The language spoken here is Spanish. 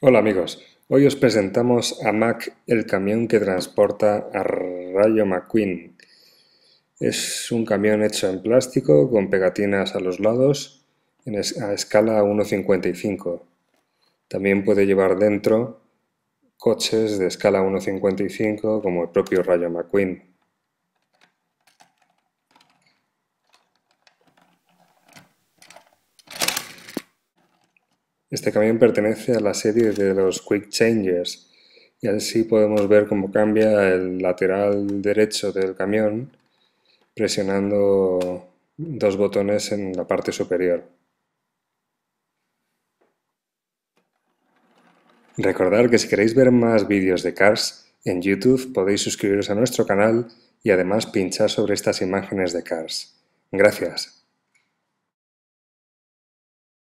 Hola amigos, hoy os presentamos a Mac, el camión que transporta a Rayo McQueen. Es un camión hecho en plástico con pegatinas a los lados en a escala 1.55. También puede llevar dentro coches de escala 1.55 como el propio Rayo McQueen. Este camión pertenece a la serie de los Quick Changers y así podemos ver cómo cambia el lateral derecho del camión presionando dos botones en la parte superior. Recordad que si queréis ver más vídeos de Cars en YouTube podéis suscribiros a nuestro canal y además pinchar sobre estas imágenes de Cars. Gracias.